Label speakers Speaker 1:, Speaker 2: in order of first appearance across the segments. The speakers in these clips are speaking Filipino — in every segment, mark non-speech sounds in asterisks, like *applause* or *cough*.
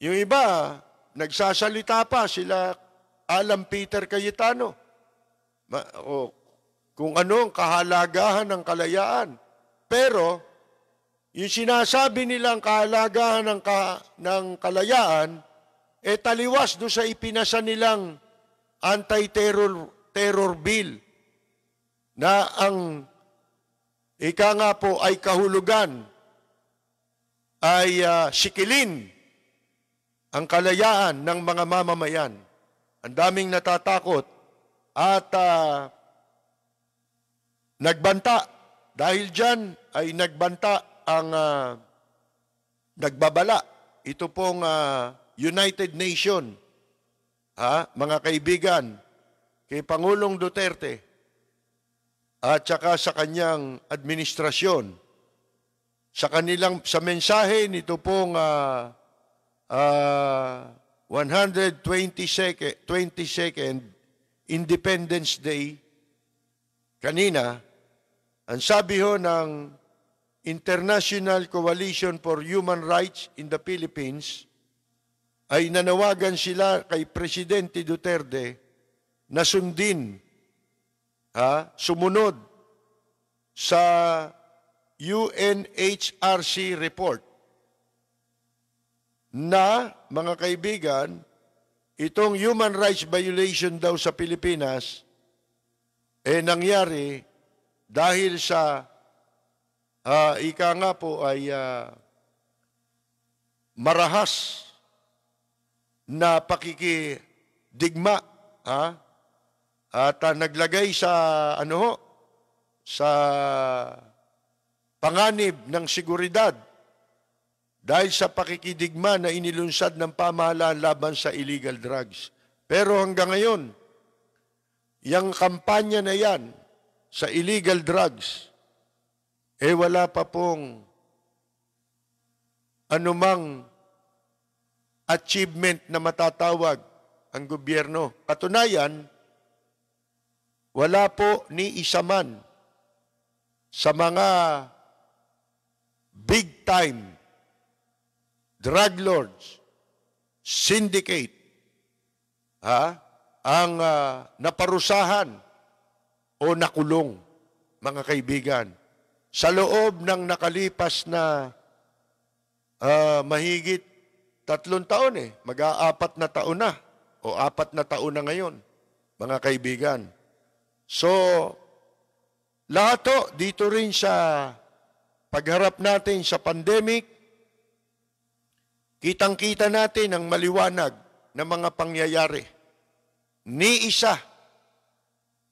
Speaker 1: Yung iba, nagsasalita pa sila Alam Peter Cayetano. Ma, o, kung ano ang kahalagahan ng kalayaan. Pero, yung sinasabi nilang kahalagahan ng, ka, ng kalayaan, e taliwas do sa ipinasa nilang anti-terror terror bill na ang ika nga po ay kahulugan ay uh, sikilin ang kalayaan ng mga mamamayan. Ang daming natatakot at uh, nagbanta. Dahil diyan ay nagbanta ang uh, nagbabala. Ito pong uh, United Nation. Ha? Mga kaibigan, kay Pangulong Duterte at saka sa kanyang administrasyon. Sa kanilang sa mensahe nito pong uh, uh, 122nd, 22nd Independence Day kanina, ang sabi ho ng International Coalition for Human Rights in the Philippines ay nanawagan sila kay Presidente Duterte na sundin, ha, sumunod sa UNHRC report na, mga kaibigan, itong human rights violation daw sa Pilipinas eh nangyari dahil sa uh, ika nga po ay uh, marahas na pakikidigma ha? at uh, naglagay sa ano ho, sa panganib ng seguridad dahil sa pakikidigma na inilunsad ng pamahalaan laban sa illegal drugs. Pero hanggang ngayon, yung kampanya na yan sa illegal drugs, eh wala pa pong anumang achievement na matatawag ang gobyerno. Patunayan, wala po ni isa man sa mga big time drug lords, syndicate, ha? ang uh, naparusahan o nakulong, mga kaibigan, sa loob ng nakalipas na uh, mahigit tatlong taon eh, mag-aapat na taon na o apat na taon na ngayon, mga kaibigan. So, lahat to, dito rin sa pagharap natin sa pandemic, Kitang-kita natin ang maliwanag na mga pangyayari. Ni isa,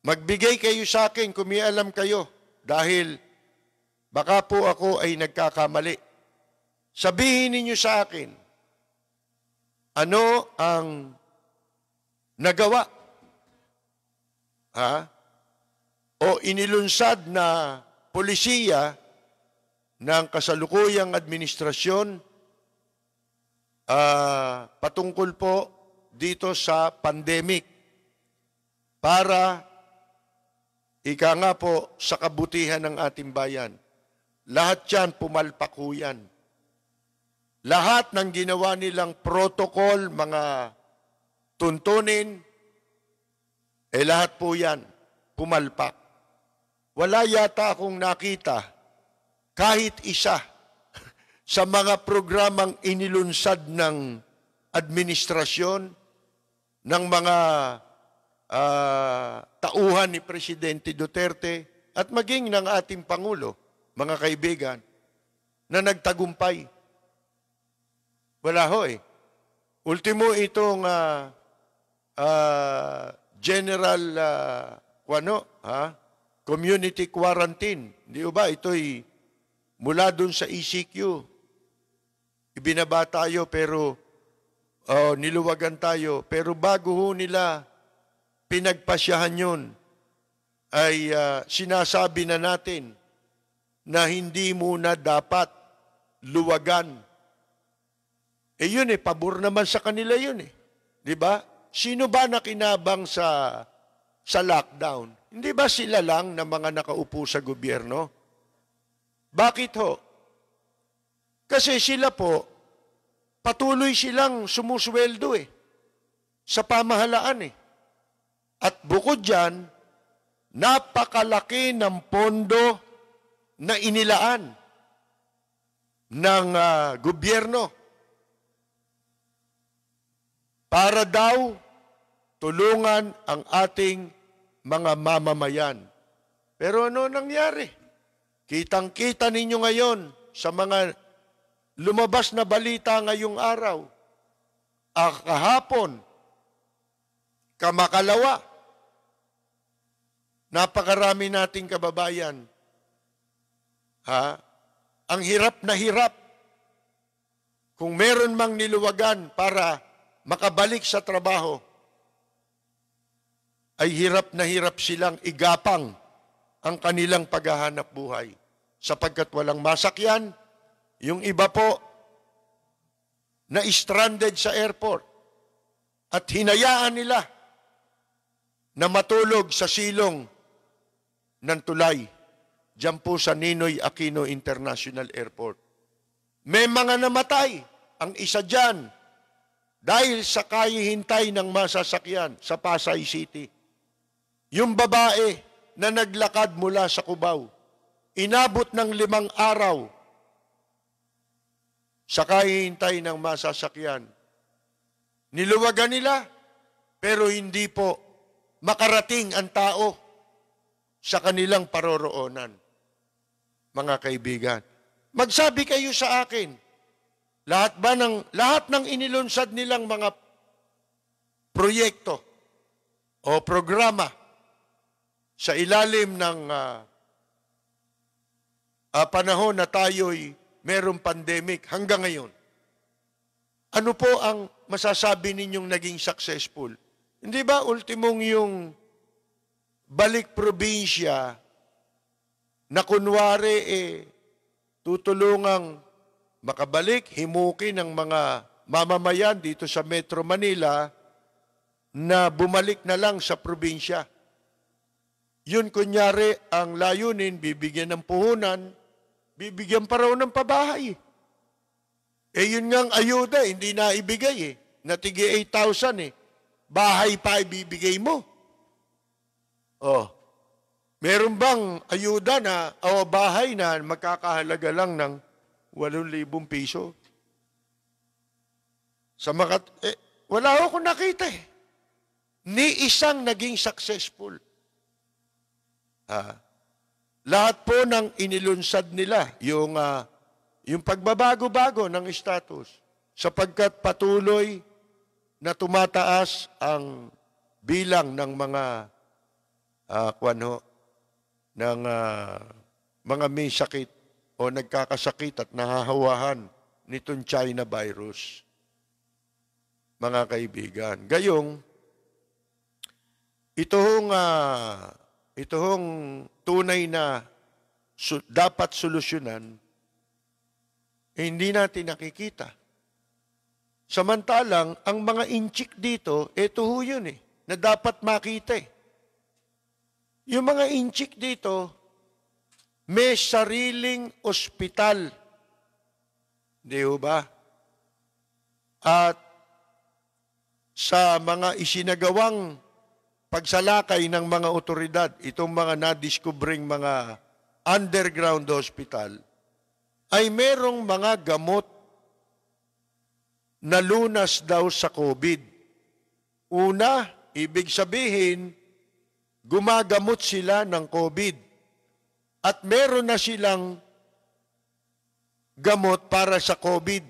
Speaker 1: magbigay kayo sa akin kung may alam kayo dahil baka po ako ay nagkakamali. Sabihin ninyo sa akin, ano ang nagawa? Ha? O inilunsad na polisiya ng kasalukuyang administrasyon uh, patungkol po dito sa pandemic para ika nga po sa kabutihan ng ating bayan. Lahat yan, pumalpak ho yan. Lahat ng ginawa nilang protocol, mga tuntunin, eh lahat po yan, pumalpak. Wala yata akong nakita kahit isa sa mga programang inilunsad ng administrasyon ng mga uh, tauhan ni Presidente Duterte at maging ng ating Pangulo, mga kaibigan, na nagtagumpay. Wala ho eh. Ultimo itong uh, uh, general uh, ano, ha? community quarantine. Di ba? Ito'y mula dun sa ECQ Ibinaba tayo pero oh, niluwagan tayo. Pero bago ho nila pinagpasyahan yun, ay uh, sinasabi na natin na hindi muna dapat luwagan. Eh yun eh, pabor naman sa kanila yun eh. Di ba? Sino ba nakinabang sa sa lockdown? Hindi ba sila lang na mga nakaupo sa gobyerno? Bakit ho? Kasi sila po, patuloy silang sumusweldo eh, sa pamahalaan eh. At bukod dyan, napakalaki ng pondo na inilaan ng uh, gobyerno para daw tulungan ang ating mga mamamayan. Pero ano nangyari? Kitang-kita ninyo ngayon sa mga lumabas na balita ngayong araw, ah, kahapon, kamakalawa, napakarami nating kababayan, ha? ang hirap na hirap kung meron mang niluwagan para makabalik sa trabaho, ay hirap na hirap silang igapang ang kanilang paghahanap buhay sapagkat walang masakyan, yung iba po, na stranded sa airport at hinayaan nila na matulog sa silong ng tulay dyan po sa Ninoy Aquino International Airport. May mga namatay, ang isa dyan, dahil sa kahihintay ng masasakyan sa Pasay City. Yung babae na naglakad mula sa Cubao, inabot ng limang araw Saka hihintay ng masasakyan. Niluwagan nila, pero hindi po makarating ang tao sa kanilang paroroonan. Mga kaibigan, magsabi kayo sa akin, lahat ba ng lahat ng inilunsad nilang mga proyekto o programa sa ilalim ng uh, uh, panahon na tayo'y merong pandemic hanggang ngayon. Ano po ang masasabi ninyong naging successful? Hindi ba ultimong yung balik probinsya na kunwari eh, tutulungang makabalik, himukin ng mga mamamayan dito sa Metro Manila na bumalik na lang sa probinsya. Yun kunyari ang layunin, bibigyan ng puhunan, bibigyan pa raw ng pabahay. Eh, eh yun ngang ayuda, eh. hindi na ibigay eh. Natigi 8,000 eh. Bahay pa ibibigay mo. Oh. Meron bang ayuda na o bahay na magkakahalaga lang ng 8,000 piso? Sa makat eh, wala ako nakita eh. Ni isang naging successful. Ha? Ah. Lahat po ng inilunsad nila, yung, uh, yung pagbabago-bago ng status, sapagkat patuloy na tumataas ang bilang ng mga uh, ah, kwanho, ng uh, mga may sakit o nagkakasakit at nahahawahan nitong China virus. Mga kaibigan. Gayong, ito hong uh, ito hong tunay na su- dapat solusyonan, eh, hindi natin nakikita. Samantalang, ang mga inchik dito, ito ho yun eh, na dapat makita eh. Yung mga inchik dito, may sariling ospital. Hindi ho ba? At sa mga isinagawang pagsalakay ng mga otoridad, itong mga nadiskubring mga underground hospital, ay merong mga gamot na lunas daw sa COVID. Una, ibig sabihin, gumagamot sila ng COVID at meron na silang gamot para sa COVID.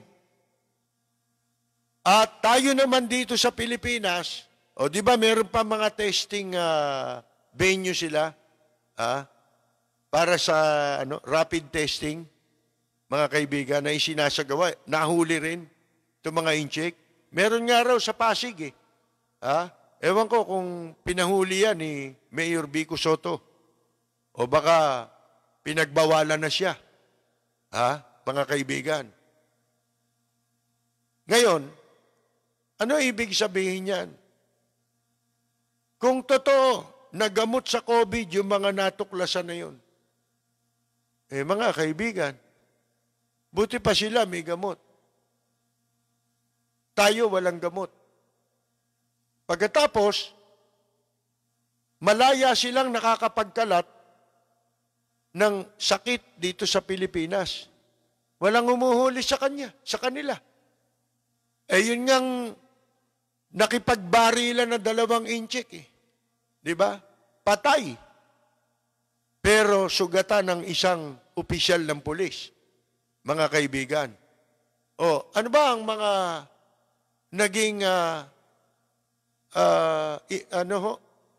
Speaker 1: At tayo naman dito sa Pilipinas, o di ba meron pa mga testing uh, venue sila ah, para sa ano, rapid testing, mga kaibigan, na isinasagawa. Nahuli rin itong mga incheck. Meron nga raw sa Pasig eh. Ah, ewan ko kung pinahuli yan ni eh, Mayor Vico Soto. O baka pinagbawalan na siya. Ha? Mga kaibigan. Ngayon, ano ibig sabihin niyan? Kung totoo, nagamot sa COVID yung mga natuklasan na yun. Eh mga kaibigan, buti pa sila may gamot. Tayo walang gamot. Pagkatapos, malaya silang nakakapagkalat ng sakit dito sa Pilipinas. Walang umuhuli sa kanya, sa kanila. Eh yun ngang Nakipagbarilan na dalawang inchik eh. Di ba? Patay. Pero sugatan ng isang opisyal ng pulis. Mga kaibigan. O, ano ba ang mga naging uh, uh, i, ano ho,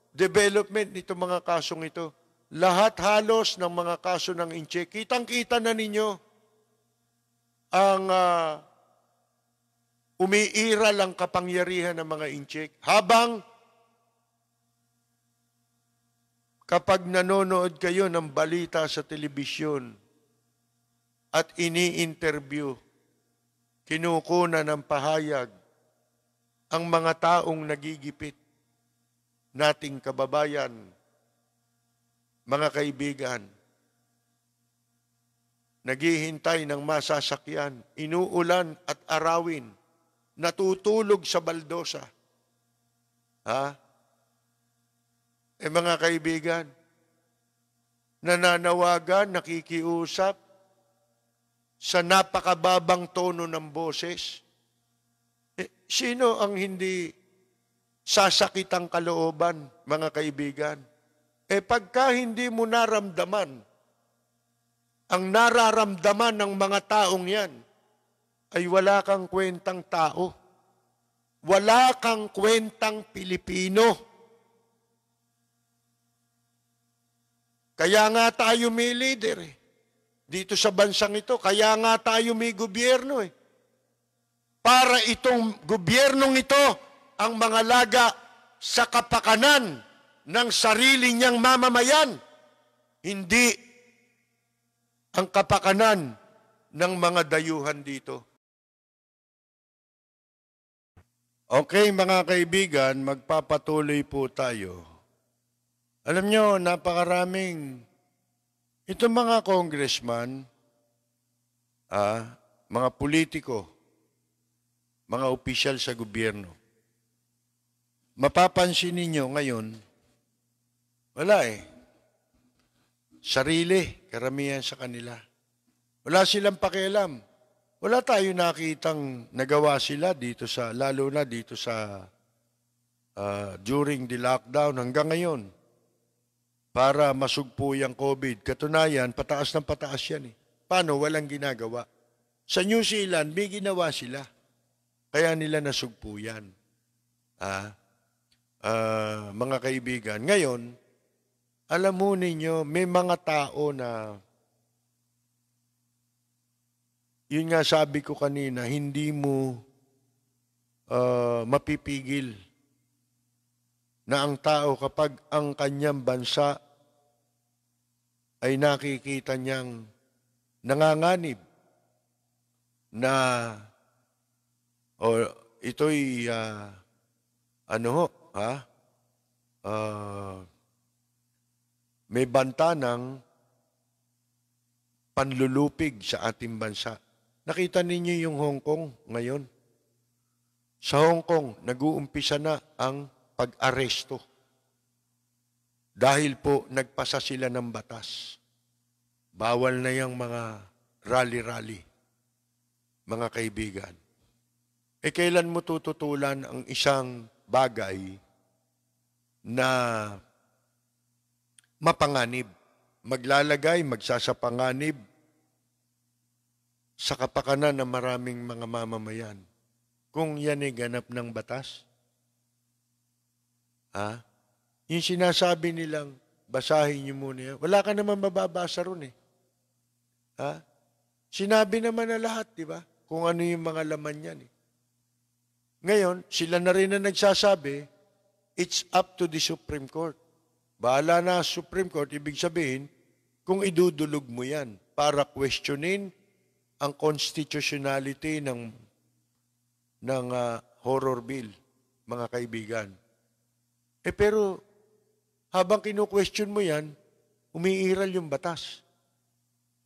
Speaker 1: development nito mga kasong ito? Lahat halos ng mga kaso ng inche, kitang-kita na ninyo ang uh, umiiral ang kapangyarihan ng mga incheck. Habang kapag nanonood kayo ng balita sa telebisyon at ini-interview, kinukuna ng pahayag ang mga taong nagigipit nating kababayan, mga kaibigan, naghihintay ng masasakyan, inuulan at arawin, natutulog sa baldosa. Ha? Eh mga kaibigan, nananawagan, nakikiusap sa napakababang tono ng boses. Eh, sino ang hindi sasakit ang kalooban, mga kaibigan? Eh pagka hindi mo naramdaman ang nararamdaman ng mga taong yan, ay wala kang kwentang tao. Wala kang kwentang Pilipino. Kaya nga tayo may leader eh. Dito sa bansang ito, kaya nga tayo may gobyerno eh. Para itong gobyernong ito ang mga laga sa kapakanan ng sarili niyang mamamayan, hindi ang kapakanan ng mga dayuhan dito. Okay mga kaibigan, magpapatuloy po tayo. Alam nyo, napakaraming itong mga congressman, ah, mga politiko, mga opisyal sa gobyerno. Mapapansin ninyo ngayon, wala eh. Sarili, karamihan sa kanila. Wala silang pakialam. Wala tayo nakitang nagawa sila dito sa, lalo na dito sa uh, during the lockdown hanggang ngayon para masugpo yung COVID. Katunayan, pataas ng pataas yan eh. Paano? Walang ginagawa. Sa New Zealand, may ginawa sila. Kaya nila nasugpo yan. Ah, uh, mga kaibigan, ngayon, alam mo ninyo, may mga tao na yun nga sabi ko kanina, hindi mo uh, mapipigil na ang tao kapag ang kanyang bansa ay nakikita niyang nanganganib na o oh, ito'y uh, ano ho, ha? Uh, may banta ng panlulupig sa ating bansa. Nakita ninyo yung Hong Kong ngayon. Sa Hong Kong, nag-uumpisa na ang pag-aresto dahil po nagpasa sila ng batas. Bawal na yung mga rally-rally, mga kaibigan. E kailan mo tututulan ang isang bagay na mapanganib? Maglalagay, magsasapanganib sa kapakanan ng maraming mga mamamayan kung yan ay ganap ng batas? Ha? Yung sinasabi nilang, basahin niyo muna yan. Wala ka naman mababasa ron eh. Ha? Sinabi naman na lahat, di ba? Kung ano yung mga laman niyan eh. Ngayon, sila na rin na nagsasabi, it's up to the Supreme Court. Bahala na Supreme Court, ibig sabihin, kung idudulog mo yan para questionin ang constitutionality ng ng uh, horror bill, mga kaibigan. Eh pero habang kino-question mo 'yan, umiiral yung batas.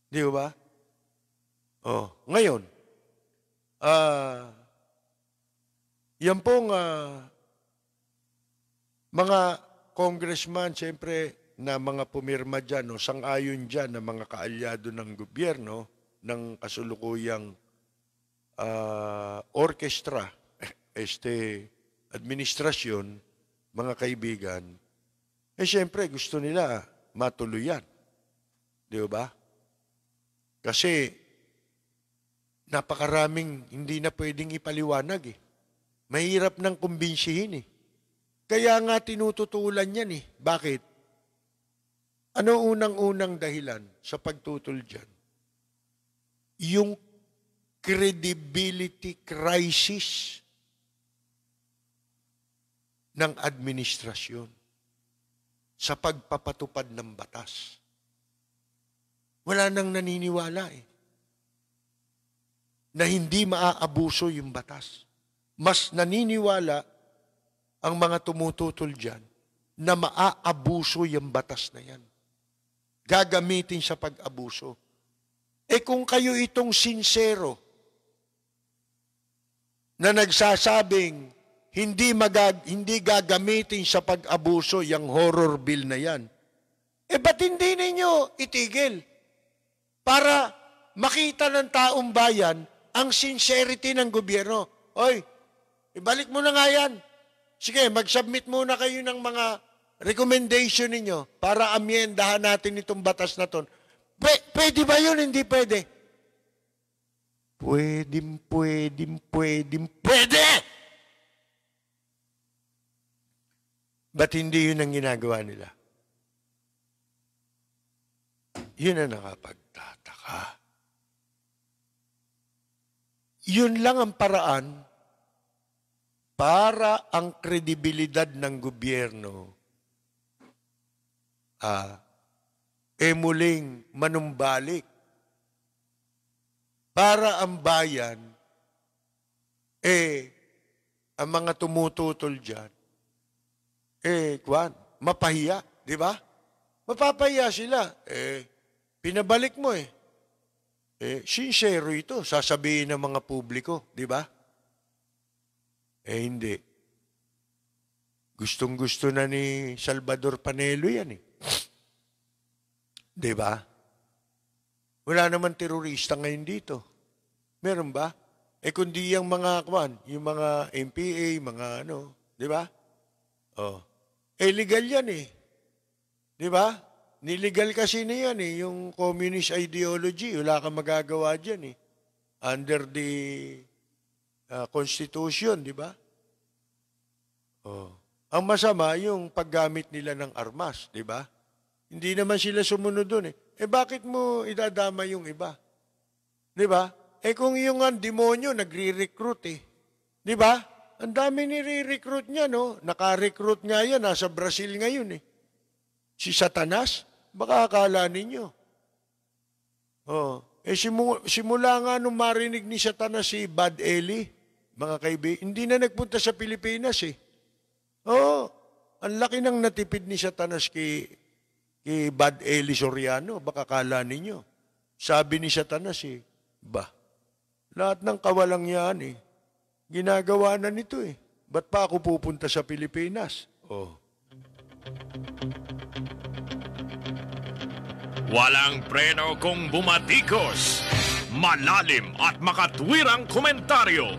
Speaker 1: Di ba? Oh, ngayon, ah uh, yan pong uh, mga congressman, siyempre, na mga pumirma dyan no, sang-ayon dyan na mga kaalyado ng gobyerno, ng kasulukuyang uh, ah, orkestra, *laughs* este, administrasyon, mga kaibigan, eh siyempre gusto nila matuloy yan. Di ba? Kasi napakaraming hindi na pwedeng ipaliwanag eh. Mahirap nang kumbinsihin eh. Kaya nga tinututulan yan eh. Bakit? Ano unang-unang dahilan sa pagtutul dyan? yung credibility crisis ng administrasyon sa pagpapatupad ng batas. Wala nang naniniwala eh na hindi maaabuso yung batas. Mas naniniwala ang mga tumututol dyan na maaabuso yung batas na yan. Gagamitin sa pag-abuso. Eh kung kayo itong sinsero na nagsasabing hindi, magag, hindi gagamitin sa pag-abuso yung horror bill na yan, eh ba't hindi ninyo itigil? Para makita ng taong bayan ang sincerity ng gobyerno. Oy, ibalik mo na nga yan. Sige, mag-submit muna kayo ng mga recommendation ninyo para amyendahan natin itong batas na to. P- pwede ba yun? Hindi pwede. Pwede, pwede, pwedeng, pwede! Ba't hindi yun ang ginagawa nila? Yun ang nakapagtataka. Yun lang ang paraan para ang kredibilidad ng gobyerno ah, e muling manumbalik para ang bayan eh ang mga tumututol diyan eh kwan mapahiya di ba mapapahiya sila eh pinabalik mo eh eh sincero ito sasabihin ng mga publiko di ba eh hindi gustong gusto na ni Salvador Panelo yan eh 'Di ba? Wala naman terorista ngayon dito. Meron ba? Eh kundi yung mga kwan, yung mga MPA, mga ano, 'di ba? Oh. Eh legal 'yan eh. 'Di ba? Niligal kasi na yan eh, yung communist ideology. Wala kang magagawa diyan eh. Under the uh, constitution, di ba? Oh. Ang masama yung paggamit nila ng armas, di ba? Hindi naman sila sumunod doon eh. Eh bakit mo idadama yung iba? Di ba? Eh kung yung ang demonyo nagre-recruit eh. Di ba? Ang dami nire-recruit niya no. Naka-recruit nga yan. Nasa Brazil ngayon eh. Si Satanas? Baka akala ninyo. Oh. Eh simula, simula nga nung marinig ni Satanas si Bad Eli, mga kaibigan, hindi na nagpunta sa Pilipinas eh. Oo. Oh, ang laki ng natipid ni Satanas kay Kay Bad Eli Soriano, baka kala ninyo. Sabi ni Satanas eh, ba, lahat ng kawalang yan eh, ginagawa na nito eh. Ba't pa ako pupunta sa Pilipinas?
Speaker 2: Oh. Walang preno kung bumatikos. Malalim at makatwirang komentaryo.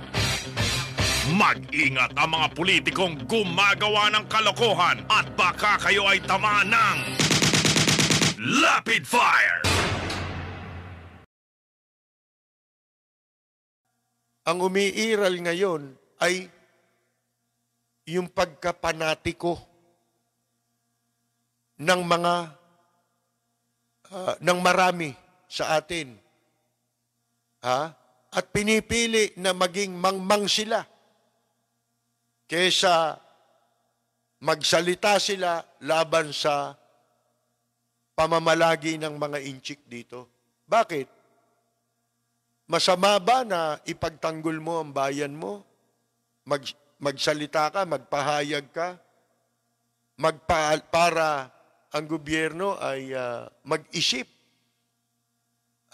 Speaker 2: Mag-ingat ang mga politikong gumagawa ng kalokohan at baka kayo ay
Speaker 1: tamaan ng... Lapid Fire! Ang umiiral ngayon ay yung pagkapanatiko ng mga uh, ng marami sa atin. Ha? At pinipili na maging mangmang sila kesa magsalita sila laban sa pamamalagi ng mga inchik dito. Bakit? Masama ba na ipagtanggol mo ang bayan mo? Mag, magsalita ka, magpahayag ka, magpa, para ang gobyerno ay uh, mag-isip.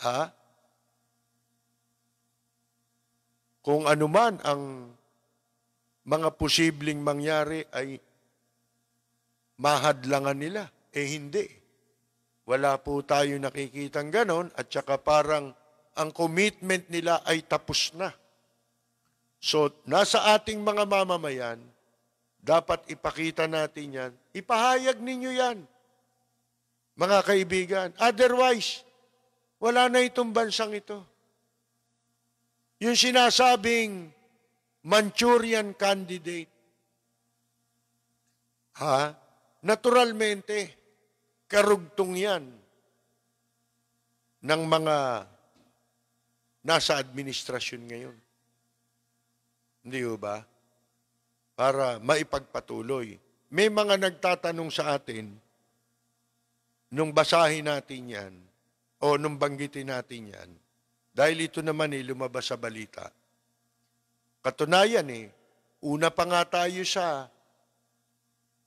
Speaker 1: Ha? Kung anuman ang mga posibleng mangyari ay mahadlangan nila. Eh hindi. Wala po tayo nakikitang ganon at saka parang ang commitment nila ay tapos na. So, nasa ating mga mamamayan, dapat ipakita natin yan. Ipahayag ninyo yan, mga kaibigan. Otherwise, wala na itong bansang ito. Yung sinasabing Manchurian candidate, ha? Naturalmente, Karugtong yan ng mga nasa administrasyon ngayon. Hindi ba? Para maipagpatuloy. May mga nagtatanong sa atin, nung basahin natin yan, o nung banggitin natin yan, dahil ito naman eh, lumabas sa balita. Katunayan eh, una pa nga tayo sa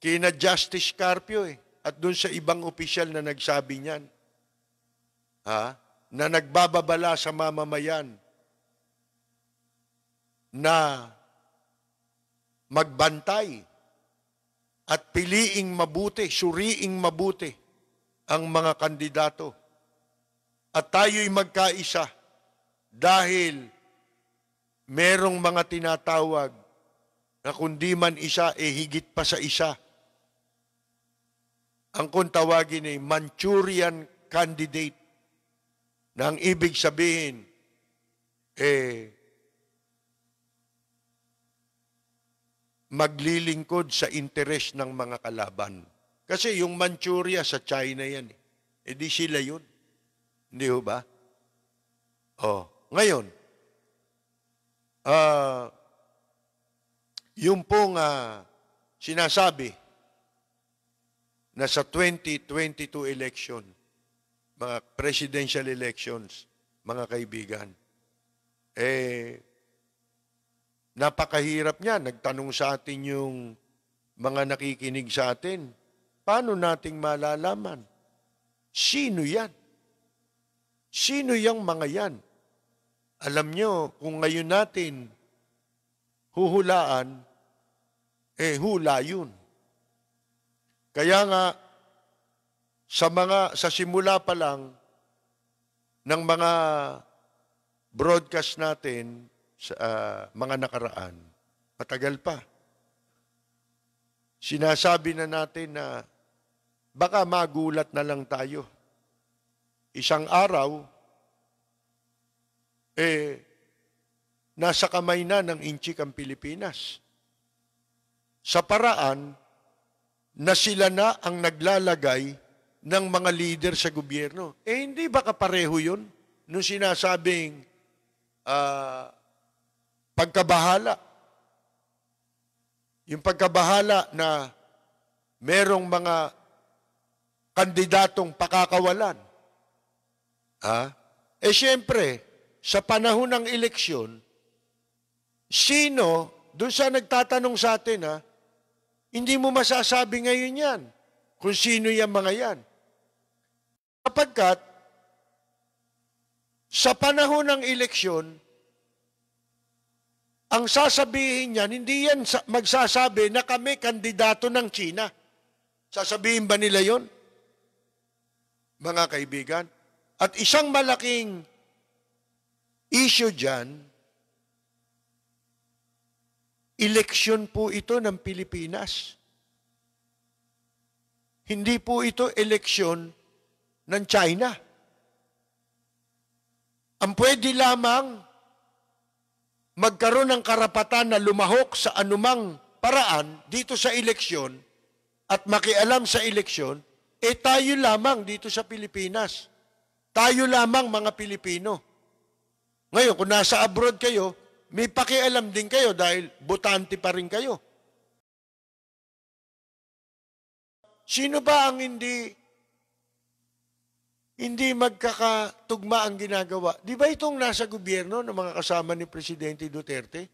Speaker 1: kina Justice Carpio eh at doon sa ibang opisyal na nagsabi niyan, ha, na nagbababala sa mamamayan na magbantay at piliing mabuti, suriing mabuti ang mga kandidato. At tayo'y magkaisa dahil merong mga tinatawag na kundi man isa, eh higit pa sa isa ang kung tawagin ay Manchurian candidate na ang ibig sabihin, eh, maglilingkod sa interes ng mga kalaban. Kasi yung Manchuria sa China yan. Eh. E di sila yun. Hindi ho ba? Oh, ngayon, uh, yung pong uh, sinasabi na sa 2022 election, mga presidential elections, mga kaibigan, eh, napakahirap niya. Nagtanong sa atin yung mga nakikinig sa atin. Paano nating malalaman? Sino yan? Sino yung mga yan? Alam nyo, kung ngayon natin huhulaan, eh hula yun. Kaya nga, sa mga, sa simula pa lang ng mga broadcast natin sa uh, mga nakaraan, matagal pa. Sinasabi na natin na baka magulat na lang tayo. Isang araw, eh, nasa kamay na ng inchik ang Pilipinas. Sa paraan, na sila na ang naglalagay ng mga leader sa gobyerno. Eh hindi ba kapareho yun? Nung sinasabing uh, pagkabahala. Yung pagkabahala na merong mga kandidatong pakakawalan. Ha? Eh siyempre, sa panahon ng eleksyon, sino, doon sa nagtatanong sa atin ha, hindi mo masasabi ngayon yan kung sino yung mga yan. Kapagkat sa panahon ng eleksyon, ang sasabihin niyan, hindi yan magsasabi na kami kandidato ng China. Sasabihin ba nila yon? Mga kaibigan, at isang malaking issue dyan, Eleksyon po ito ng Pilipinas. Hindi po ito eleksyon ng China. Ang pwede lamang magkaroon ng karapatan na lumahok sa anumang paraan dito sa eleksyon at makialam sa eleksyon, eh tayo lamang dito sa Pilipinas. Tayo lamang mga Pilipino. Ngayon, kung nasa abroad kayo, may pakialam din kayo dahil botante pa rin kayo. Sino ba ang hindi hindi magkakatugma ang ginagawa? Di ba itong nasa gobyerno ng mga kasama ni Presidente Duterte?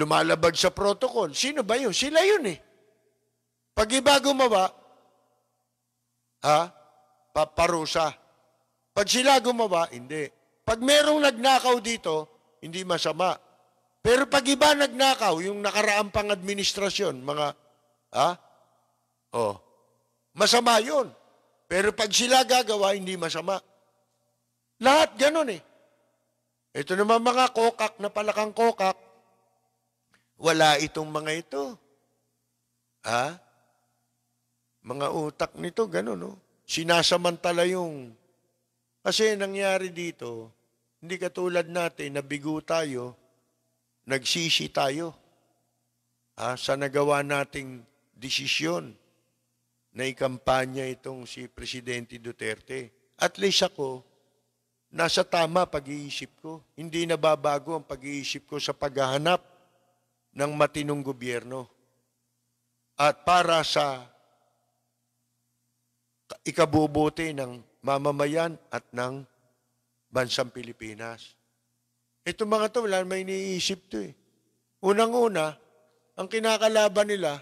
Speaker 1: Lumalabag sa protocol. Sino ba yun? Sila yun eh. Pag iba gumawa, ha? Paparusa. Pag sila gumawa, hindi. Pag merong nagnakaw dito, hindi masama. Pero pag iba nagnakaw, yung nakaraang pang administrasyon, mga, ha? Oh, masama yun. Pero pag sila gagawa, hindi masama. Lahat ganun eh. Ito naman mga kokak na palakang kokak, wala itong mga ito. Ha? Mga utak nito, ganun no? Oh. Sinasamantala yung... Kasi nangyari dito, hindi katulad natin, nabigo tayo, nagsisi tayo ha, sa nagawa nating desisyon na ikampanya itong si Presidente Duterte. At least ako, nasa tama pag-iisip ko. Hindi nababago ang pag-iisip ko sa paghahanap ng matinong gobyerno. At para sa ikabubuti ng mamamayan at ng bansang Pilipinas. Itong mga to, wala may iniisip to eh. Unang-una, ang kinakalaban nila,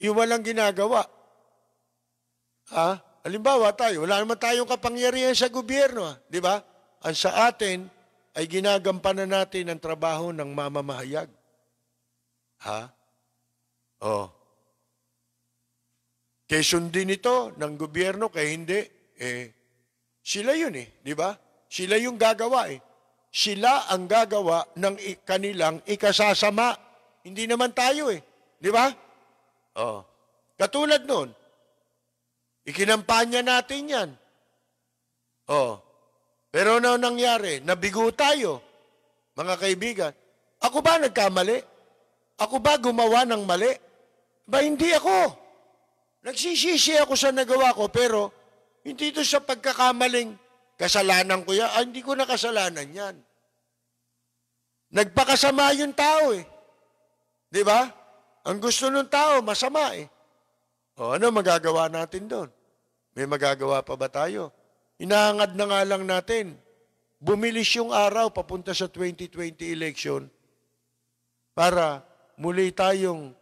Speaker 1: yung walang ginagawa. Ha? Halimbawa tayo, wala naman tayong kapangyarihan sa gobyerno, di ba? Ang sa atin ay ginagampanan natin ang trabaho ng mamamahayag. Ha? Oh. Kaya sundin ito ng gobyerno, kaya hindi, eh, sila yun eh, di ba? Sila yung gagawa eh. Sila ang gagawa ng kanilang ikasasama. Hindi naman tayo eh. Di ba? Oh. Katulad noon, ikinampanya natin yan. Oh. Pero ano nangyari? Nabigo tayo, mga kaibigan. Ako ba nagkamali? Ako ba gumawa ng mali? Ba hindi ako. Nagsisisi ako sa nagawa ko pero hindi ito sa pagkakamaling, kasalanan ko yan. Ah, hindi ko nakasalanan kasalanan yan. Nagpakasama yung tao eh. Di ba? Ang gusto ng tao, masama eh. O ano magagawa natin doon? May magagawa pa ba tayo? Inaangad na nga lang natin. Bumilis yung araw papunta sa 2020 election para muli tayong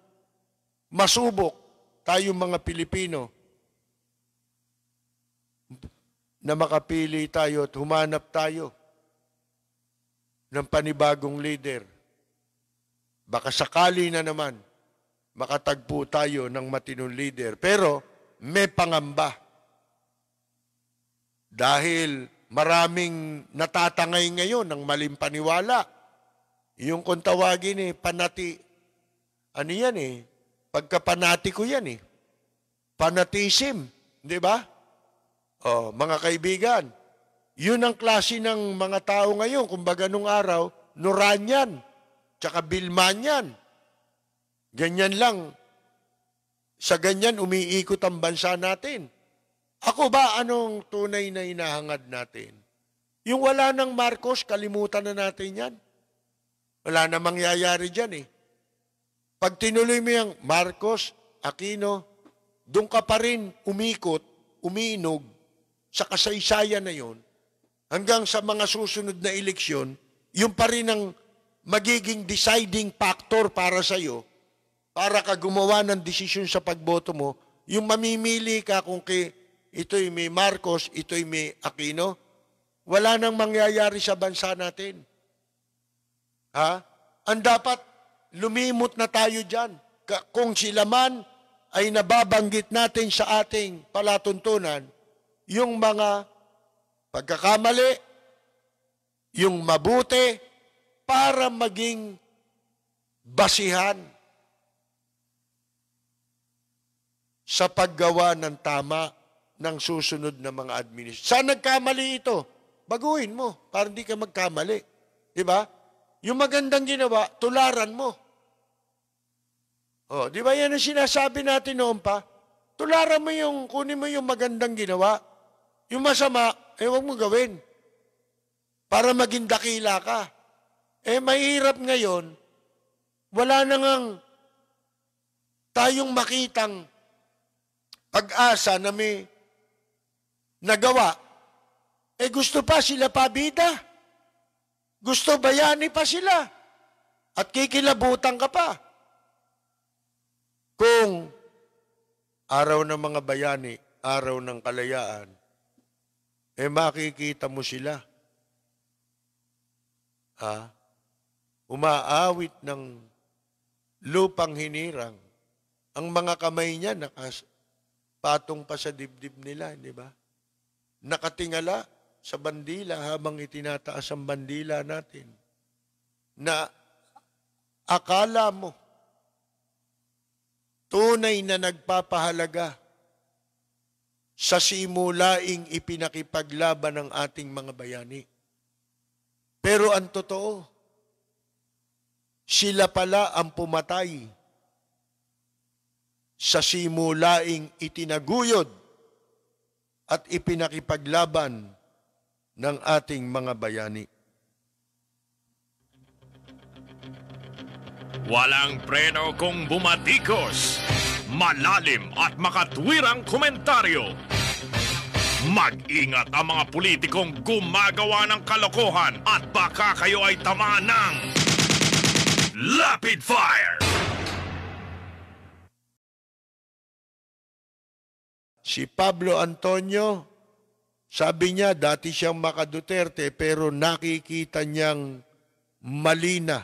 Speaker 1: masubok tayong mga Pilipino na makapili tayo at humanap tayo ng panibagong leader. Baka sakali na naman makatagpo tayo ng matinong leader. Pero may pangamba. Dahil maraming natatangay ngayon ng maling paniwala. Yung kung tawagin eh, panati. Ano yan eh? Pagkapanati ko yan eh. Panatism. Di ba? Oh, mga kaibigan, yun ang klase ng mga tao ngayon. Kumbaga nung araw, Noranyan, tsaka Bilmanyan. Ganyan lang. Sa ganyan umiikot ang bansa natin. Ako ba anong tunay na inahangad natin? Yung wala ng Marcos, kalimutan na natin yan. Wala na mangyayari dyan eh. Pag tinuloy mo yung Marcos, Aquino, doon ka pa rin umikot, umiinog, sa kasaysayan na yon, hanggang sa mga susunod na eleksyon, yung pa rin ang magiging deciding factor para sa iyo para ka gumawa ng desisyon sa pagboto mo, yung mamimili ka kung kay, ito'y may Marcos, ito'y may Aquino, wala nang mangyayari sa bansa natin. Ha? Ang dapat, lumimot na tayo dyan. Kung sila man ay nababanggit natin sa ating palatuntunan, yung mga pagkakamali, yung mabuti, para maging basihan sa paggawa ng tama ng susunod na mga administration. Saan nagkamali ito? Baguhin mo para hindi ka magkamali. Di ba? Yung magandang ginawa, tularan mo. Oh, di ba yan ang sinasabi natin noon pa? Tularan mo yung, kunin mo yung magandang ginawa yung masama, eh huwag mo gawin. Para maging dakila ka. Eh mahirap ngayon, wala na ngang tayong makitang pag-asa na may nagawa. Eh gusto pa sila pabida. Gusto bayani pa sila. At kikilabutan ka pa. Kung araw ng mga bayani, araw ng kalayaan, eh makikita mo sila. Ha? Umaawit ng lupang hinirang. Ang mga kamay niya nakapatong pa sa dibdib nila, di ba? Nakatingala sa bandila habang itinataas ang bandila natin. Na akala mo tunay na nagpapahalaga sa simulaing ipinakipaglaban ng ating mga bayani. Pero ang totoo, sila pala ang pumatay sa simulaing itinaguyod at ipinakipaglaban ng ating mga bayani.
Speaker 2: Walang preno kung bumatikos malalim at makatwirang komentaryo. Mag-ingat ang mga politikong gumagawa ng kalokohan at baka kayo ay tamaan ng Lapid Fire!
Speaker 1: Si Pablo Antonio, sabi niya dati siyang makaduterte pero nakikita niyang malina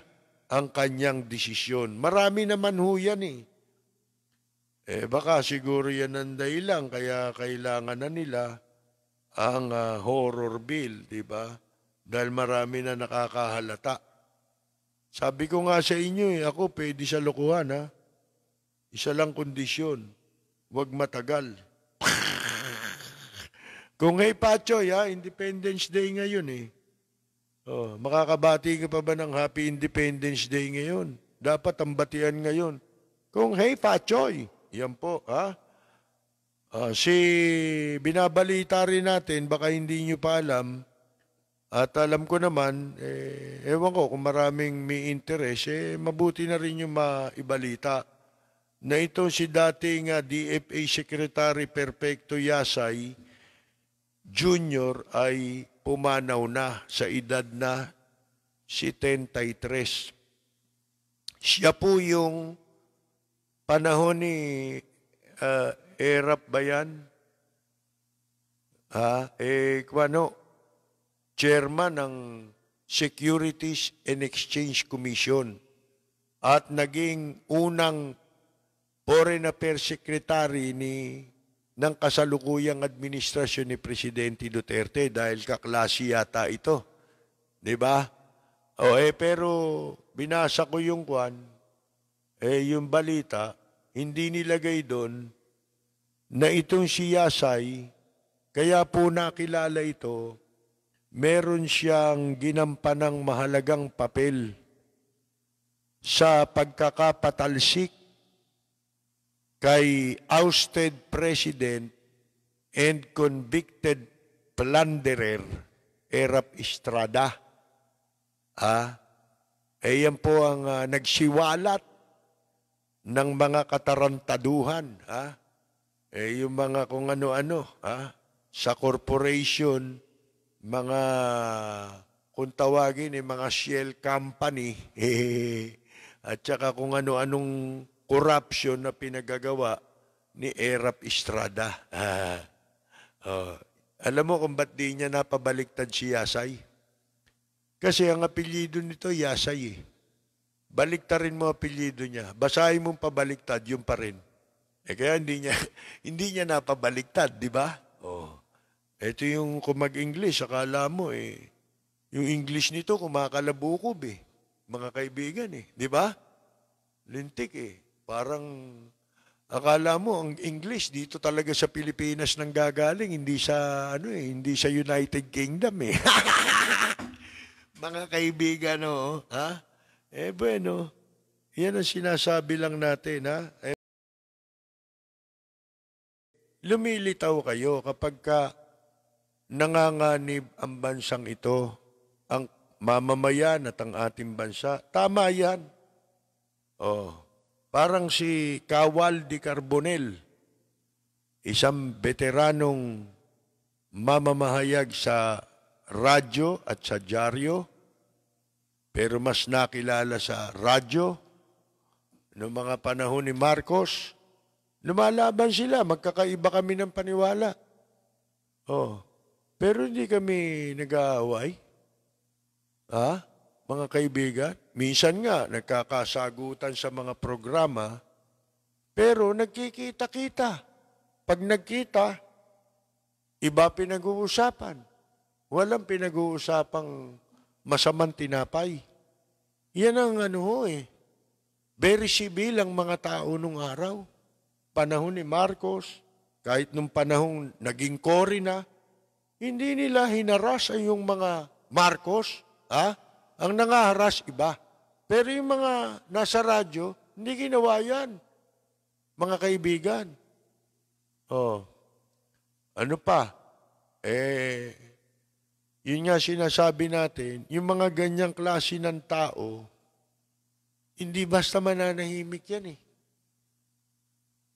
Speaker 1: ang kanyang desisyon. Marami naman ho yan eh. Eh baka siguro yan ang dahilan kaya kailangan na nila ang uh, horror bill, di ba? Dahil marami na nakakahalata. Sabi ko nga sa inyo, eh, ako pwede sa lokohan ha. Isa lang kondisyon, huwag matagal. *laughs* Kung hey Pachoy ha, Independence Day ngayon eh. Oh, makakabati ka pa ba ng Happy Independence Day ngayon? Dapat ang ngayon. Kung hey Pachoy, yan po, ha? Uh, si binabalita rin natin, baka hindi nyo pa alam, at alam ko naman, eh, ewan ko kung maraming may interest, eh, mabuti na rin yung maibalita na ito si dating uh, ah, DFA Secretary Perfecto Yasay Jr. ay pumanaw na sa edad na 73. Siya po yung Panahon ni uh, Erap ba yan? Ha? Eh, kwano? Chairman ng Securities and Exchange Commission at naging unang Foreign Affairs Secretary ni ng kasalukuyang administrasyon ni Presidente Duterte dahil kaklase yata ito. 'Di ba? O eh pero binasa ko yung kwan eh yung balita, hindi nilagay doon na itong si Yasay, kaya po nakilala ito, meron siyang ginampanang mahalagang papel sa pagkakapatalsik kay ousted president and convicted plunderer Erap Estrada. Ah, ayan eh, po ang uh, nagsiwalat ng mga katarantaduhan, ha? Eh, yung mga kung ano-ano, ha? Sa corporation, mga, kung tawagin, eh, mga shell company, *laughs* eh, at saka kung ano-anong corruption na pinagagawa ni Erap Estrada. Ah, oh. Alam mo kung ba't di niya napabaliktad si Yasay? Kasi ang apelyido nito, Yasay eh baliktarin mo apelyido niya. Basahin mong pabaliktad, yung pa rin. Eh kaya hindi niya, *laughs* hindi niya napabaliktad, di ba? Oh. Ito yung kumag mag-English, akala mo eh. Yung English nito, kumakalabukob eh. Mga kaibigan eh, di ba? Lintik eh. Parang akala mo ang English dito talaga sa Pilipinas nang gagaling, hindi sa ano eh, hindi sa United Kingdom eh. *laughs* mga kaibigan oh, ha? Eh, bueno, yan ang sinasabi lang natin, ha? Eh, lumilitaw kayo kapag ka nanganganib ang bansang ito, ang mamamayan at ang ating bansa. Tama yan. Oh, parang si Kawal de Carbonel, isang veteranong mamamahayag sa radyo at sa dyaryo, pero mas nakilala sa radyo, noong mga panahon ni Marcos, lumalaban sila, magkakaiba kami ng paniwala. Oh, pero hindi kami nag-aaway. Ha? Mga kaibigan, minsan nga nagkakasagutan sa mga programa, pero nagkikita-kita. Pag nagkita, iba pinag-uusapan. Walang pinag-uusapang masamang tinapay. Yan ang ano ho eh. Very civil ang mga tao nung araw. Panahon ni Marcos, kahit nung panahon naging Cory na, hindi nila hinaras ay yung mga Marcos. Ha? Ang nangaharas iba. Pero yung mga nasa radyo, hindi ginawa yan. Mga kaibigan. Oh. Ano pa? Eh, yun nga sinasabi natin, yung mga ganyang klase ng tao, hindi basta mananahimik yan eh.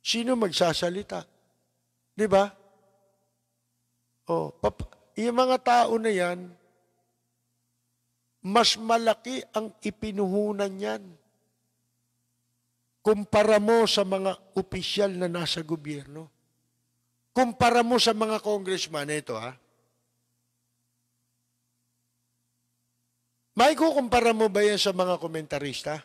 Speaker 1: Sino magsasalita? Di ba? Oh, pap- yung mga tao na yan, mas malaki ang ipinuhunan niyan kumpara mo sa mga opisyal na nasa gobyerno. Kumpara mo sa mga congressman, ito ha, May kukumpara mo ba yan sa mga komentarista?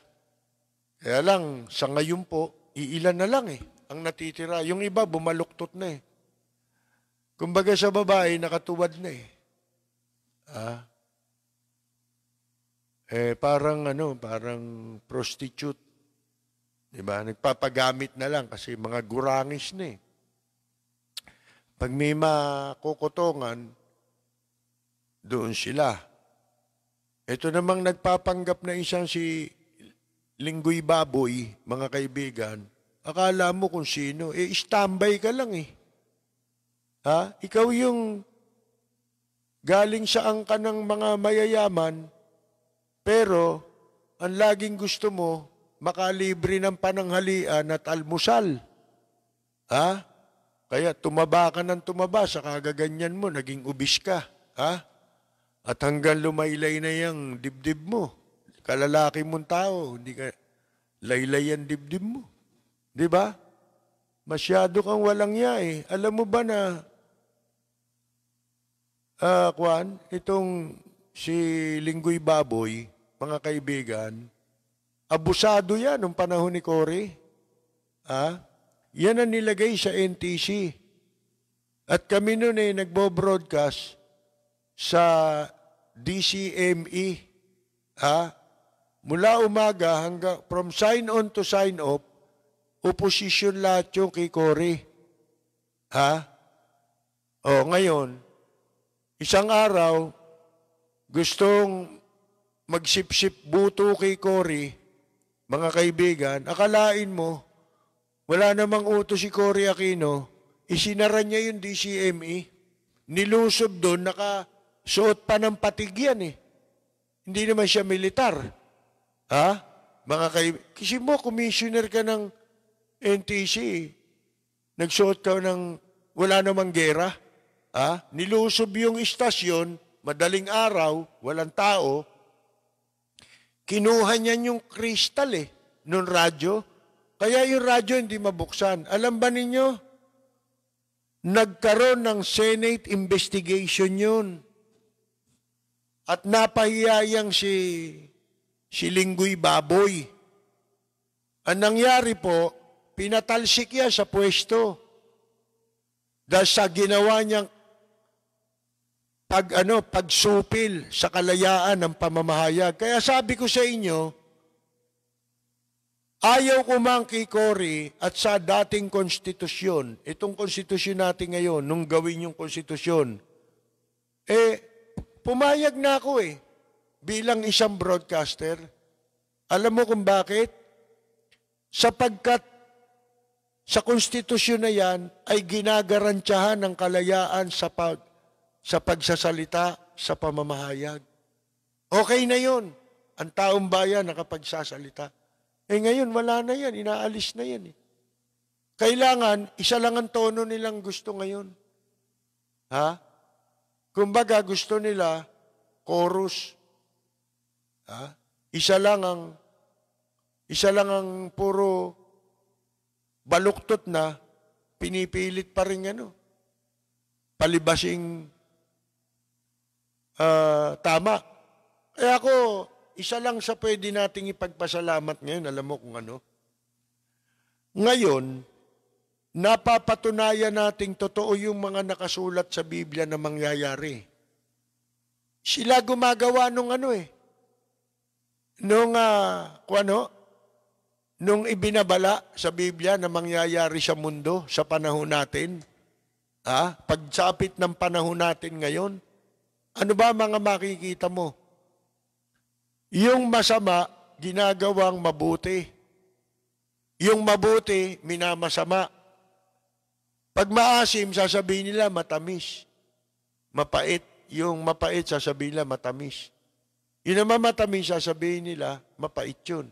Speaker 1: Kaya lang, sa ngayon po, iilan na lang eh, ang natitira. Yung iba, bumaluktot na eh. Kumbaga sa babae, nakatuwad na eh. Ah. Eh, parang ano, parang prostitute. Diba? Nagpapagamit na lang kasi mga gurangis na eh. Pag may makukutongan, doon sila. Ito namang nagpapanggap na isang si Linggoy Baboy, mga kaibigan, akala mo kung sino, eh standby ka lang eh. Ha? Ikaw yung galing sa angka ng mga mayayaman, pero ang laging gusto mo, makalibre ng pananghalian at almusal. Ha? Kaya tumaba ka ng tumaba, sa kagaganyan mo, naging ubis ka. Ha? At hanggang lumaylay na yung dibdib mo, kalalaki mong tao, hindi ka, laylay ang dibdib mo. Di ba? Masyado kang walang ya eh. Alam mo ba na, uh, ah, Kwan, itong si Linggoy Baboy, mga kaibigan, abusado yan nung panahon ni Cory. Ha? Ah, yan ang nilagay sa NTC. At kami noon eh, nagbo-broadcast sa DCME, ha? Mula umaga hanggang from sign on to sign off, opposition lahat yung kay Cory. Ha? O ngayon, isang araw, gustong magsipsip buto kay Cory, mga kaibigan, akalain mo, wala namang uto si Cory Aquino, isinara niya yung DCME, nilusob doon, naka, Suot pa ng patig yan eh. Hindi naman siya militar. Ha? Mga kaibigan. Kasi mo, commissioner ka ng NTC eh. Nagsuot ka ng wala namang gera. Ha? Nilusob yung istasyon, madaling araw, walang tao. Kinuha niyan yung kristal eh, nung radyo. Kaya yung radyo hindi mabuksan. Alam ba ninyo? Nagkaroon ng Senate investigation yun at napahiyayang si, si Linggoy Baboy. Ang nangyari po, pinatalsik niya sa pwesto. Dahil sa ginawa niyang pag, ano, pagsupil sa kalayaan ng pamamahayag. Kaya sabi ko sa inyo, ayaw ko mang kay at sa dating konstitusyon, itong konstitusyon natin ngayon, nung gawin yung konstitusyon, eh, pumayag na ako eh bilang isang broadcaster. Alam mo kung bakit? Sapagkat sa konstitusyon na yan ay ginagarantiyahan ng kalayaan sa, pag, sa pagsasalita, sa pamamahayag. Okay na yon ang taong bayan nakapagsasalita. Eh ngayon, wala na yan. Inaalis na yan eh. Kailangan, isa lang ang tono nilang gusto ngayon. Ha? Kumbaga, gusto nila chorus. Ha? Isa lang ang isa lang ang puro baluktot na pinipilit pa rin ano. Palibasing uh, tama. Kaya eh, ako, isa lang sa pwede nating ipagpasalamat ngayon, alam mo kung ano. Ngayon, napapatunayan nating totoo yung mga nakasulat sa Biblia na mangyayari. Sila gumagawa nung ano eh, nung, uh, kung ano, nung ibinabala sa Biblia na mangyayari sa mundo sa panahon natin, ha? pagsapit ng panahon natin ngayon, ano ba mga makikita mo? Yung masama, ginagawang mabuti. Yung mabuti, minamasama pag maasim, sasabihin nila matamis. Mapait. Yung mapait, sasabihin nila matamis. Yung naman matamis, sasabihin nila mapait yun.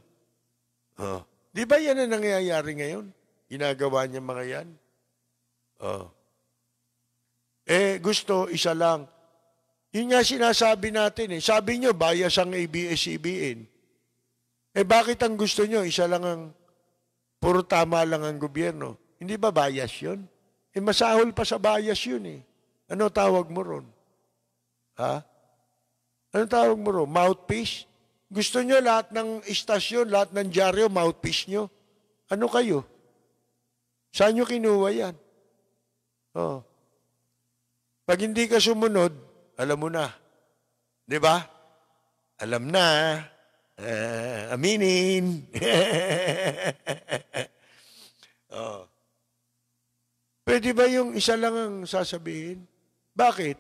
Speaker 1: Oh. Di ba yan ang nangyayari ngayon? Ginagawa niya mga yan? Oh. Eh, gusto, isa lang. Yun nga sinasabi natin eh. Sabi nyo, bias ang ABS-CBN. Eh, bakit ang gusto nyo? Isa lang ang, puro tama lang ang gobyerno. Hindi ba bias yun? Eh, masahol pa sa bias yun eh. Ano tawag mo ron? Ha? Ano tawag mo ron? Mouthpiece? Gusto nyo lahat ng istasyon, lahat ng dyaryo, mouthpiece nyo? Ano kayo? Saan nyo kinuha yan? Oh. Pag hindi ka sumunod, alam mo na. Di ba? Alam na. Uh, aminin. *laughs* oh. Pwede ba yung isa lang ang sasabihin? Bakit?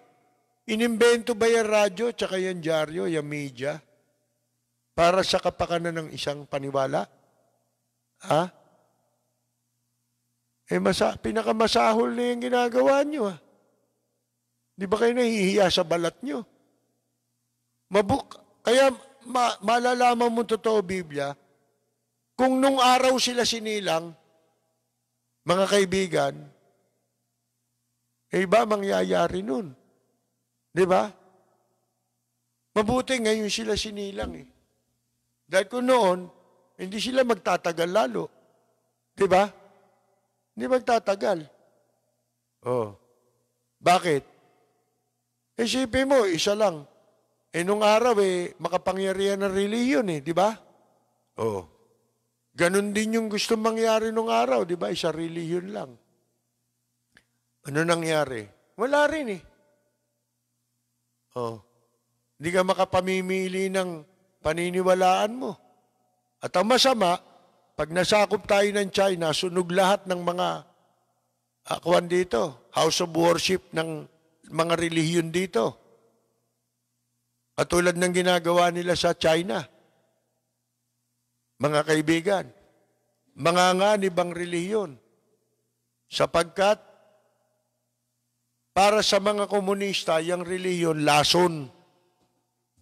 Speaker 1: Inimbento ba yung radyo, tsaka yung dyaryo, yung media? Para sa kapakanan ng isang paniwala? Ha? Eh, masa, pinakamasahol na yung ginagawa nyo. Ha? Ah. Di ba kayo nahihiya sa balat nyo? Mabuk, kaya ma, malalaman mo totoo, Biblia, kung nung araw sila sinilang, mga kaibigan, eh ba, mangyayari nun. Di ba? Mabuti ngayon sila sinilang eh. Dahil kung noon, hindi sila magtatagal lalo. Di ba? Hindi magtatagal. Oh. Bakit? Eh, isipin mo, isa lang. Eh, nung araw eh, makapangyarihan ng reliyon eh, di ba? Oh. Ganon din yung gusto mangyari nung araw, di ba? Isa reliyon lang. Ano nangyari? Wala rin eh. Oh. Hindi ka makapamimili ng paniniwalaan mo. At ang masama, pag nasakop tayo ng China, sunog lahat ng mga akuan ah, dito, house of worship ng mga relihiyon dito. Katulad ng ginagawa nila sa China. Mga kaibigan, mga manganganib bang relihiyon sapagkat para sa mga komunista, yung reliyon, lason.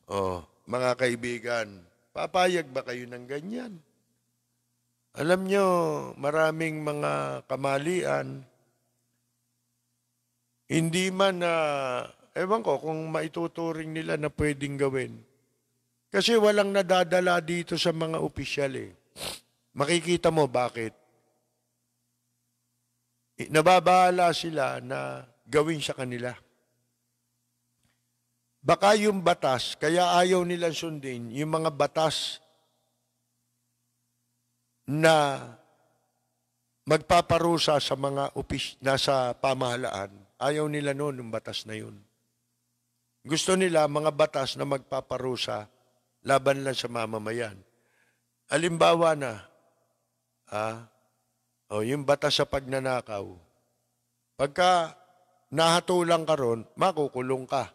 Speaker 1: Oh, mga kaibigan, papayag ba kayo ng ganyan? Alam nyo, maraming mga kamalian, hindi man na, uh, ewan ko kung maituturing nila na pwedeng gawin. Kasi walang nadadala dito sa mga opisyal eh. Makikita mo bakit. Eh, nababahala sila na gawin sa kanila. Baka yung batas, kaya ayaw nilang sundin, yung mga batas na magpaparusa sa mga opis, nasa pamahalaan, ayaw nila noon yung batas na yun. Gusto nila mga batas na magpaparusa laban lang sa mamamayan. Alimbawa na, ah, oh, yung batas sa pagnanakaw. Pagka nahatulang ka ron, makukulong ka.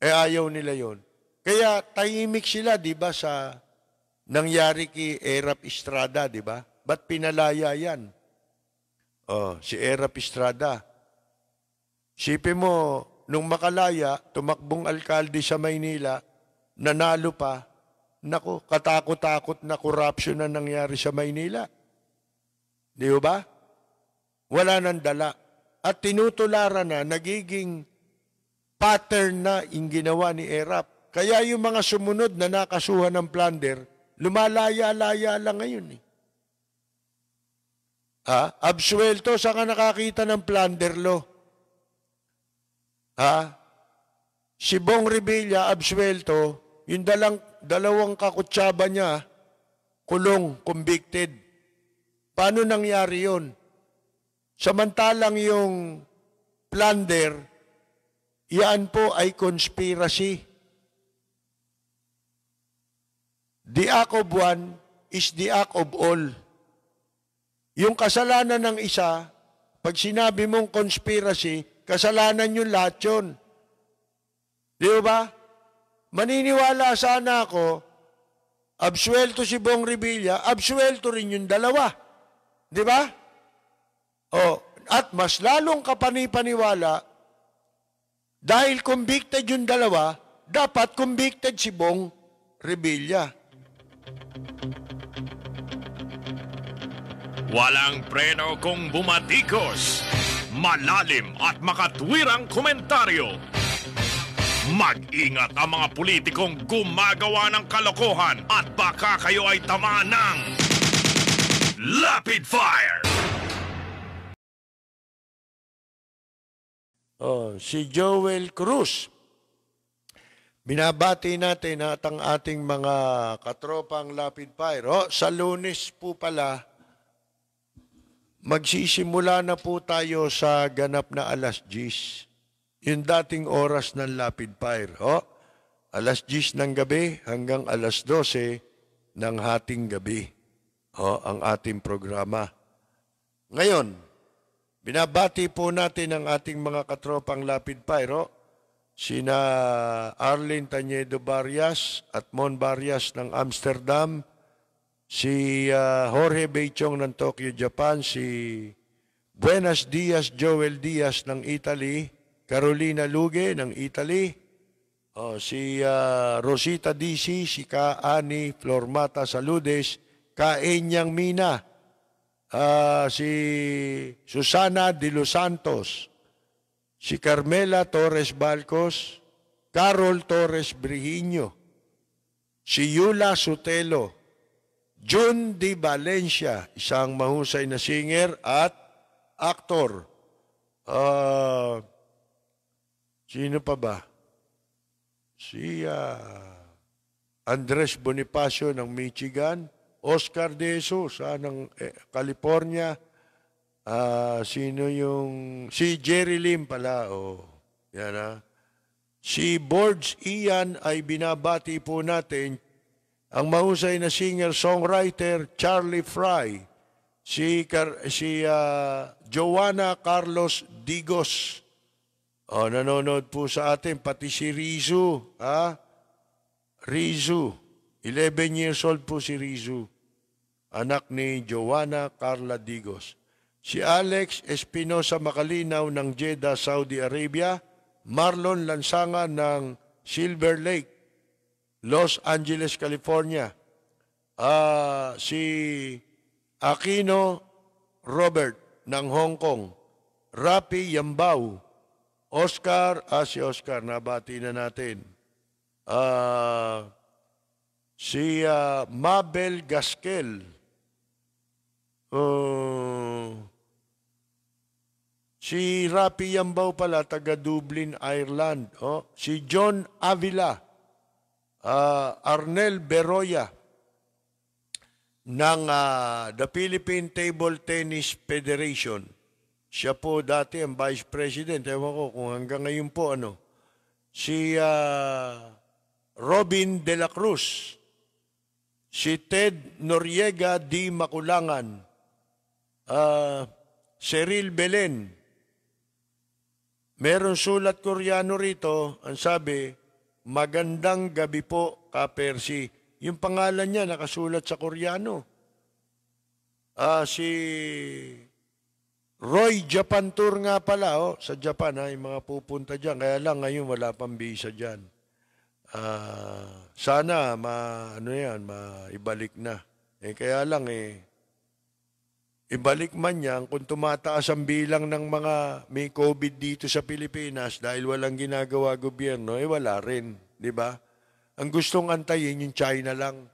Speaker 1: Eh ayaw nila yon. Kaya tahimik sila, di ba, sa nangyari kay Erap Estrada, di ba? Ba't pinalaya yan? Oh, si Erap Estrada. Sipin mo, nung makalaya, tumakbong alkalde sa Maynila, nanalo pa, nako, katakot-takot na corruption na nangyari sa Maynila. Di ba? Wala nang dala at tinutularan na nagiging pattern na yung ginawa ni Erap. Kaya yung mga sumunod na nakasuhan ng plunder, lumalaya-laya lang ngayon eh. Ha? Absuelto, saan ka nakakita ng plunder law? Ha? Si Bong Revilla, absuelto, yung dalang, dalawang kakutsaba niya, kulong, convicted. Paano nangyari yon? Samantalang yung plunder, yan po ay conspiracy. The act of one is the act of all. Yung kasalanan ng isa, pag sinabi mong conspiracy, kasalanan yung lahat yun. Di ba? Maniniwala sana ako, absuelto si Bong Revilla, absuelto rin yung dalawa. Di ba? Oh, at mas lalong kapanipaniwala, dahil convicted yung dalawa, dapat convicted si Bong Revilla.
Speaker 2: Walang preno kung bumatikos. Malalim at makatwirang komentaryo. Mag-ingat ang mga politikong gumagawa ng kalokohan at baka kayo ay tamaan ng Lapid Fire!
Speaker 1: Oh, si Joel Cruz. Binabati natin at ang ating mga katropang Lapid Fire. Oh, sa lunes po pala, magsisimula na po tayo sa ganap na alas 10. Yung dating oras ng Lapid Fire. Oh, alas 10 ng gabi hanggang alas 12 ng hating gabi. Oh, ang ating programa. Ngayon, Binabati po natin ang ating mga katropang Lapid Pyro, sina Arlene Tanyedo Barrias at Mon Barrias ng Amsterdam, si uh, Jorge Beichong ng Tokyo, Japan, si Buenas Dias Joel Diaz ng Italy, Carolina Luge ng Italy, oh, si uh, Rosita DC, si Kaani Flormata Saludes, Kaenyang Mina, uh, si Susana de los Santos, si Carmela Torres Balcos, Carol Torres Brigiño, si Yula Sotelo, June Di Valencia, isang mahusay na singer at actor. Uh, sino pa ba? Si uh, Andres Bonifacio ng Michigan, Oscar De Jesus ah, ng eh, California. Ah, sino yung... Si Jerry Lim pala. Oh, yan ah. Si Borge Ian ay binabati po natin ang mahusay na singer-songwriter Charlie Fry, si, Car- si uh, Joanna Carlos Digos. oh, nanonood po sa atin, pati si Rizu. Ha? Rizu. 11 years old po si Rizu anak ni Joanna Carla Digos. Si Alex Espinosa Makalinaw ng Jeddah, Saudi Arabia. Marlon Lansanga ng Silver Lake, Los Angeles, California. Uh, si Aquino Robert ng Hong Kong. Rapi Yambao. Oscar, ah si Oscar, nabati na natin. Uh, si uh, Mabel Gaskel Uh, si Rapi Yambaw pala, taga Dublin, Ireland. Oh. Si John Avila, uh, Arnel Beroya, ng uh, the Philippine Table Tennis Federation. Siya po dati ang Vice President. Ewan ko kung hanggang ngayon po ano. Si uh, Robin De La Cruz. Si Ted Noriega Di Makulangan uh, Cheryl Belen. Meron sulat Koreano rito, ang sabi, Magandang gabi po, Ka Percy. Yung pangalan niya nakasulat sa Koreano. Uh, si Roy Japan Tour nga pala, oh, sa Japan, ha, ah, yung mga pupunta dyan. Kaya lang ngayon wala pang visa dyan. Uh, sana ma, ano yan, maibalik na. Eh, kaya lang eh, ibalik man yan kung tumataas ang bilang ng mga may COVID dito sa Pilipinas dahil walang ginagawa gobyerno, eh wala rin, di ba? Ang gustong antayin yung China lang,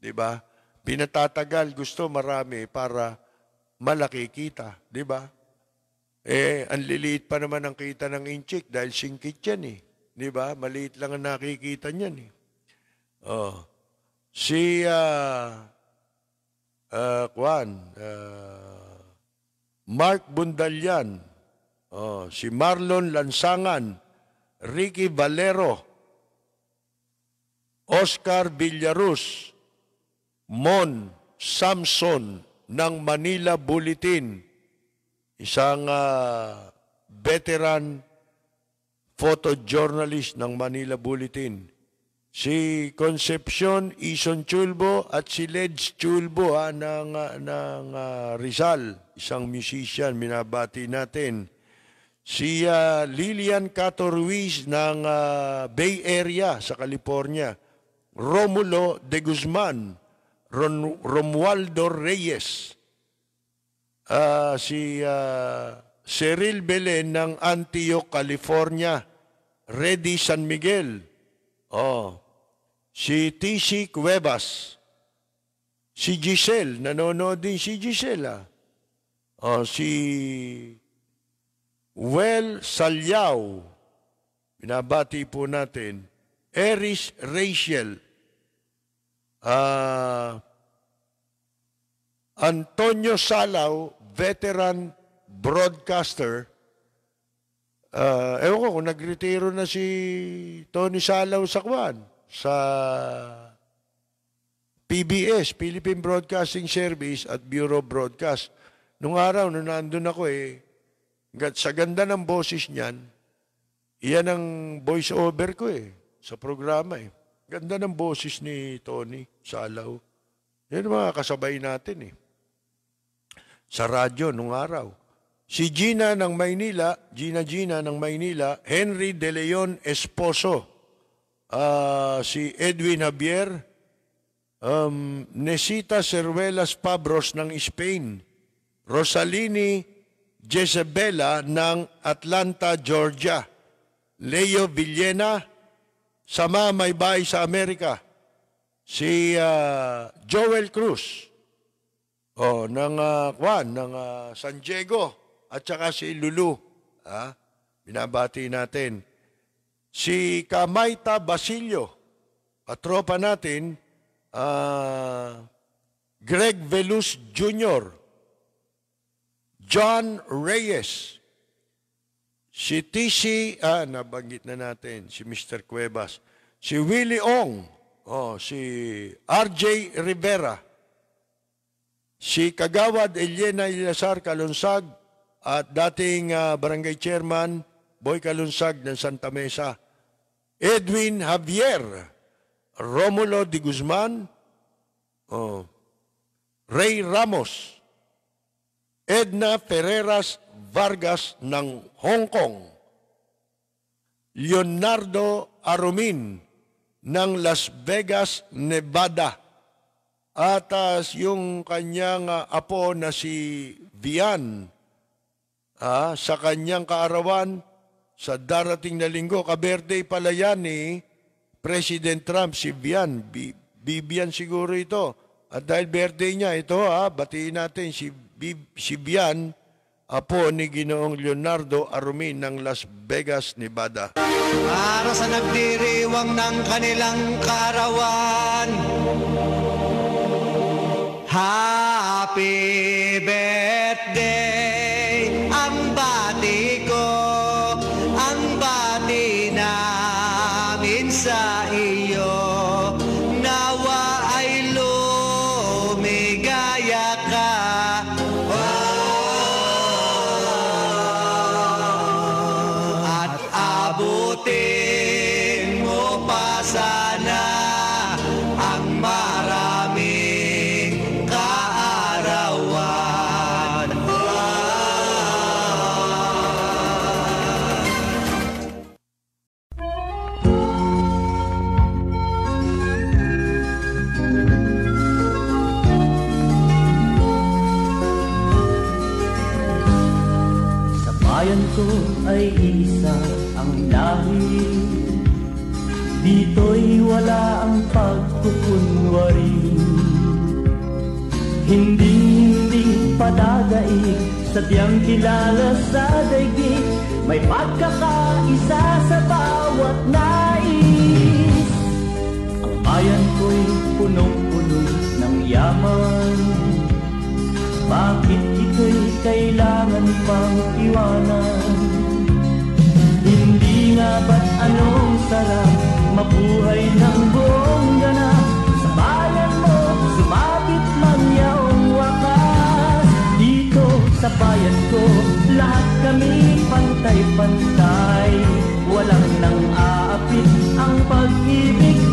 Speaker 1: di ba? Pinatatagal gusto marami para malaki kita, di ba? Eh, ang liliit pa naman ang kita ng inchik dahil singkit yan eh. Di ba? Maliit lang ang nakikita niyan eh. Oh. Si uh, uh, ah, Kwan, uh, ah, Mark Bundalyan, oh, si Marlon Lansangan, Ricky Valero, Oscar Villarus, Mon Samson ng Manila Bulletin, isang uh, veteran photojournalist ng Manila Bulletin si Concepcion Ison Chulbo at si Ledge Chulbo ha, ng, ah, ng uh, Rizal, isang musician, minabati natin. Si uh, ah, Lilian Cato Ruiz ng uh, Bay Area sa California. Romulo de Guzman, Ron, Romualdo Reyes, uh, si uh, Cyril Belen ng Antioch, California, Ready San Miguel, Oh. Si TC Cuevas. Si Giselle, nanonood din si Giselle ah. Oh, si Well Salyaw. Binabati po natin. Eris Rachel. Ah... Antonio Salao, veteran broadcaster, uh, ewan ko kung nagretiro na si Tony Salaw sa Kwan, sa PBS, Philippine Broadcasting Service at Bureau Broadcast. Nung araw, nung nandun ako eh, sa ganda ng boses niyan, iyan ang voice over ko eh, sa programa eh. Ganda ng boses ni Tony Salaw. Yan mga kasabay natin eh. Sa radyo nung araw. Si Gina ng Maynila, Gina Gina ng Maynila, Henry De Leon Esposo, uh, si Edwin Javier, um, Nesita Cervelas Pabros ng Spain, Rosalini Jezebela ng Atlanta, Georgia, Leo Villena, sama may bahay sa Amerika, si uh, Joel Cruz, oh, ng uh, Juan, ng uh, San Diego, at saka si Lulu. Ha? Binabati natin. Si Kamaita Basilio, katropa natin, uh, Greg Velus Jr., John Reyes, si TC, ah, nabanggit na natin, si Mr. Cuevas, si Willie Ong, oh, si RJ Rivera, si Kagawad Elena Ilasar Kalonsag, at dating uh, barangay chairman Boy Kalunsag ng Santa Mesa, Edwin Javier, Romulo de Guzman, oh, Ray Ramos, Edna Ferreras Vargas ng Hong Kong, Leonardo Arumin ng Las Vegas, Nevada, at uh, yung kanyang uh, apo na si Vian ah, sa kanyang kaarawan sa darating na linggo. Ka-birthday pala yan ni eh. President Trump, si Bian. B- Bibian siguro ito. At dahil birthday niya, ito ha, batiin natin si, B- si Bian, apo ni Ginoong Leonardo Arumin ng Las Vegas, Nevada.
Speaker 3: Para sa nagdiriwang ng kanilang kaarawan, Happy birthday! daig Sadyang kilala sa daigdig May pagkakaisa sa bawat nais Ang bayan ko'y punong-puno ng yaman Bakit ito'y kailangan pang iwanan? Hindi nga ba't anong sarap mabuhay ng buong bayan ko Lahat kami pantay-pantay Walang nang aapit ang pag-ibig